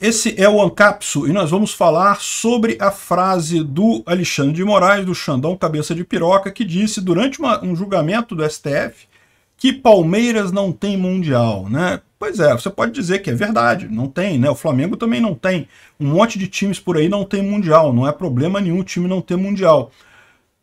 Esse é o Ancapso e nós vamos falar sobre a frase do Alexandre de Moraes, do Xandão Cabeça de Piroca, que disse durante uma, um julgamento do STF que Palmeiras não tem Mundial, né? Pois é, você pode dizer que é verdade, não tem, né? O Flamengo também não tem. Um monte de times por aí não tem Mundial, não é problema nenhum time não ter Mundial.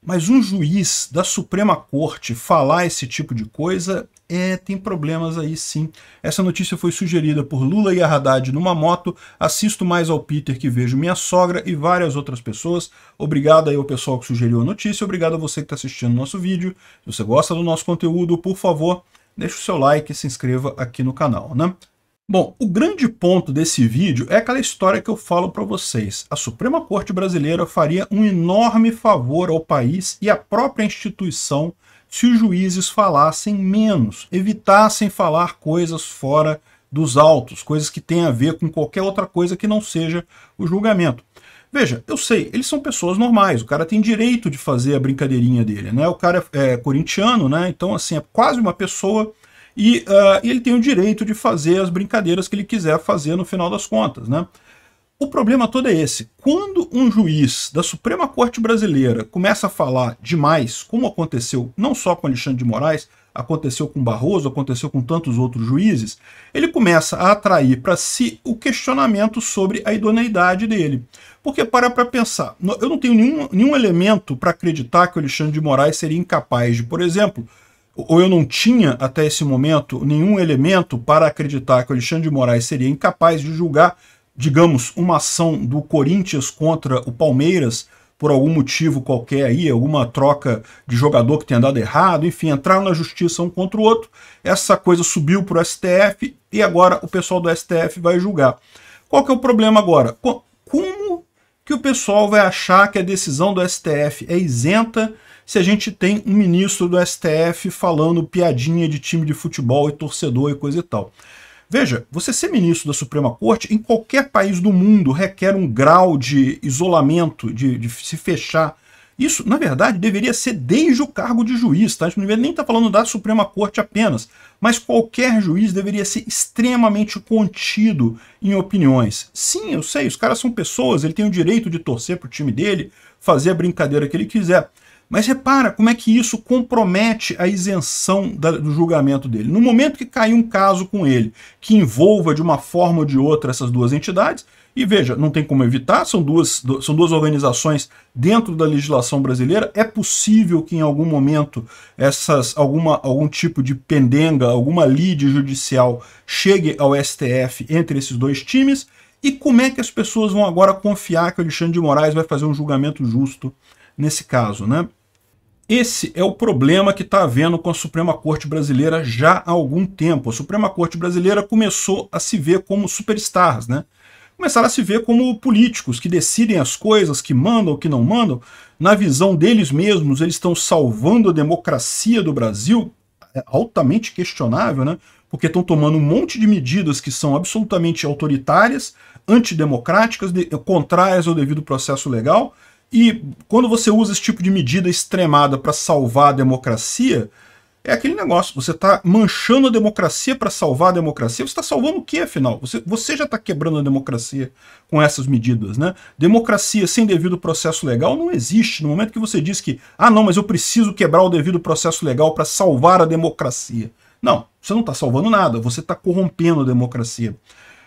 Mas um juiz da Suprema Corte falar esse tipo de coisa é, tem problemas aí sim. Essa notícia foi sugerida por Lula e a Haddad numa moto. Assisto mais ao Peter que vejo minha sogra e várias outras pessoas. Obrigado aí ao pessoal que sugeriu a notícia. Obrigado a você que está assistindo nosso vídeo. Se você gosta do nosso conteúdo, por favor, deixe o seu like e se inscreva aqui no canal, né? Bom, o grande ponto desse vídeo é aquela história que eu falo para vocês. A Suprema Corte Brasileira faria um enorme favor ao país e à própria instituição se os juízes falassem menos, evitassem falar coisas fora dos autos, coisas que têm a ver com qualquer outra coisa que não seja o julgamento. Veja, eu sei, eles são pessoas normais, o cara tem direito de fazer a brincadeirinha dele, né? O cara é, é corintiano, né? Então, assim, é quase uma pessoa e, uh, ele tem o direito de fazer as brincadeiras que ele quiser fazer no final das contas, né? O problema todo é esse. Quando um juiz da Suprema Corte Brasileira começa a falar demais, como aconteceu não só com Alexandre de Moraes, aconteceu com Barroso, aconteceu com tantos outros juízes, ele começa a atrair para si o questionamento sobre a idoneidade dele. Porque para para pensar, eu não tenho nenhum, nenhum elemento para acreditar que o Alexandre de Moraes seria incapaz de, por exemplo, ou eu não tinha até esse momento nenhum elemento para acreditar que o Alexandre de Moraes seria incapaz de julgar digamos, uma ação do Corinthians contra o Palmeiras por algum motivo qualquer aí, alguma troca de jogador que tenha dado errado, enfim, entraram na justiça um contra o outro, essa coisa subiu para o STF e agora o pessoal do STF vai julgar. Qual que é o problema agora? Como que o pessoal vai achar que a decisão do STF é isenta se a gente tem um ministro do STF falando piadinha de time de futebol e torcedor e coisa e tal? Veja, você ser ministro da Suprema Corte em qualquer país do mundo requer um grau de isolamento, de, de se fechar. Isso, na verdade, deveria ser desde o cargo de juiz, tá? A gente não deveria nem estar tá falando da Suprema Corte apenas, mas qualquer juiz deveria ser extremamente contido em opiniões. Sim, eu sei, os caras são pessoas, ele tem o direito de torcer para o time dele, fazer a brincadeira que ele quiser. Mas repara como é que isso compromete a isenção da, do julgamento dele. No momento que cair um caso com ele que envolva de uma forma ou de outra essas duas entidades, e veja, não tem como evitar, são duas, são duas organizações dentro da legislação brasileira. É possível que em algum momento essas, alguma, algum tipo de pendenga, alguma lide judicial chegue ao STF entre esses dois times. E como é que as pessoas vão agora confiar que o Alexandre de Moraes vai fazer um julgamento justo nesse caso, né? Esse é o problema que está havendo com a Suprema Corte Brasileira já há algum tempo. A Suprema Corte Brasileira começou a se ver como superstars, né? Começaram a se ver como políticos que decidem as coisas, que mandam, ou que não mandam. Na visão deles mesmos, eles estão salvando a democracia do Brasil, é altamente questionável, né? Porque estão tomando um monte de medidas que são absolutamente autoritárias, antidemocráticas, de, contrárias ao devido processo legal, e quando você usa esse tipo de medida extremada para salvar a democracia, é aquele negócio, você está manchando a democracia para salvar a democracia. Você está salvando o que, afinal? Você, você já está quebrando a democracia com essas medidas, né? Democracia sem devido processo legal não existe. No momento que você diz que, ah, não, mas eu preciso quebrar o devido processo legal para salvar a democracia. Não, você não está salvando nada, você está corrompendo a democracia.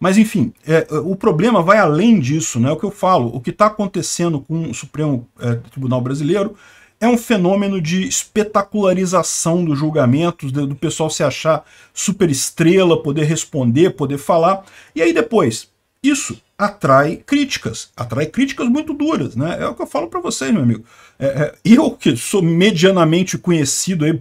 Mas, enfim, é, o problema vai além disso, né? É o que eu falo, o que está acontecendo com o Supremo é, Tribunal Brasileiro é um fenômeno de espetacularização dos julgamentos, do pessoal se achar superestrela, poder responder, poder falar. E aí depois, isso atrai críticas, atrai críticas muito duras, né? É o que eu falo para vocês, meu amigo. É, é, eu que sou medianamente conhecido aí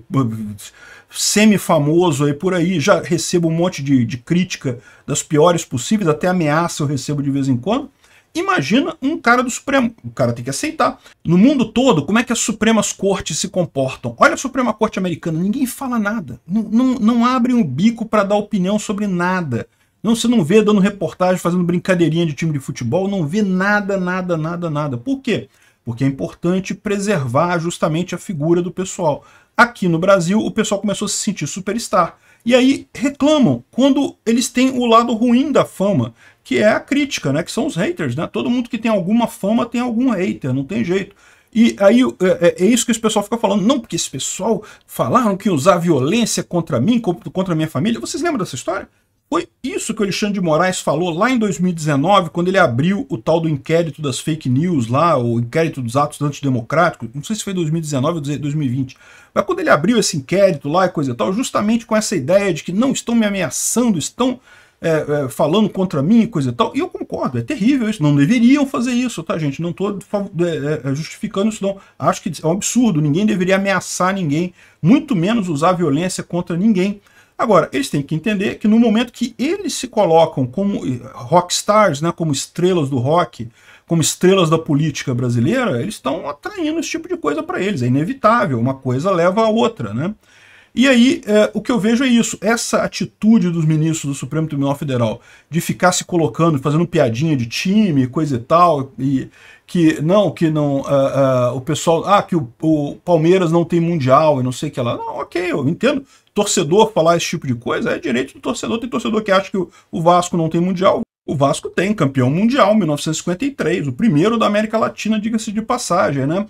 semi-famoso aí por aí, já recebo um monte de, de crítica das piores possíveis, até ameaça eu recebo de vez em quando. Imagina um cara do Supremo. O cara tem que aceitar. No mundo todo, como é que as Supremas Cortes se comportam? Olha a Suprema Corte americana, ninguém fala nada. Não, não, não abrem o bico para dar opinião sobre nada. Não, você não vê dando reportagem, fazendo brincadeirinha de time de futebol, não vê nada, nada, nada, nada. Por quê? Porque é importante preservar justamente a figura do pessoal aqui no Brasil o pessoal começou a se sentir superstar. E aí reclamam quando eles têm o lado ruim da fama, que é a crítica, né? Que são os haters, né? Todo mundo que tem alguma fama tem algum hater, não tem jeito. E aí é, é, é isso que esse pessoal fica falando. Não, porque esse pessoal falaram que usar violência contra mim, contra minha família. Vocês lembram dessa história? Foi isso que o Alexandre de Moraes falou lá em 2019, quando ele abriu o tal do inquérito das fake news lá, o inquérito dos atos antidemocráticos, não sei se foi 2019 ou 2020, mas quando ele abriu esse inquérito lá e coisa e tal, justamente com essa ideia de que não estão me ameaçando, estão é, é, falando contra mim e coisa e tal, e eu concordo, é terrível isso, não deveriam fazer isso, tá gente, não estou é, é, é, justificando isso não, acho que é um absurdo, ninguém deveria ameaçar ninguém, muito menos usar violência contra ninguém, Agora, eles têm que entender que no momento que eles se colocam como eh, rockstars, né, como estrelas do rock, como estrelas da política brasileira, eles estão atraindo esse tipo de coisa para eles. É inevitável, uma coisa leva a outra. Né? E aí, é, o que eu vejo é isso, essa atitude dos ministros do Supremo Tribunal Federal de ficar se colocando, fazendo piadinha de time, coisa e tal, e que não, que não, uh, uh, o pessoal, ah, que o, o, Palmeiras não tem mundial e não sei o que lá. Não, ok, eu entendo, torcedor falar esse tipo de coisa é direito do torcedor. Tem torcedor que acha que o Vasco não tem mundial. O Vasco tem, campeão mundial, 1953, o primeiro da América Latina, diga-se de passagem, né?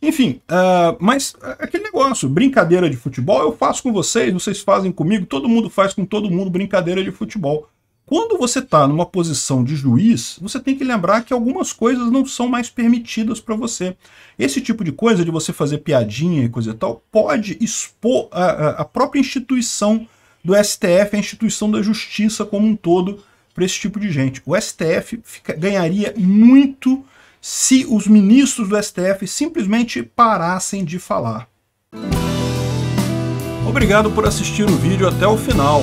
Enfim, uh, mas é aquele negócio, brincadeira de futebol, eu faço com vocês, vocês fazem comigo, todo mundo faz com todo mundo brincadeira de futebol. Quando você está numa posição de juiz, você tem que lembrar que algumas coisas não são mais permitidas para você. Esse tipo de coisa, de você fazer piadinha e coisa e tal, pode expor a, a própria instituição do STF, a instituição da justiça como um todo, para esse tipo de gente. O STF fica, ganharia muito se os ministros do STF simplesmente parassem de falar. Obrigado por assistir o vídeo até o final.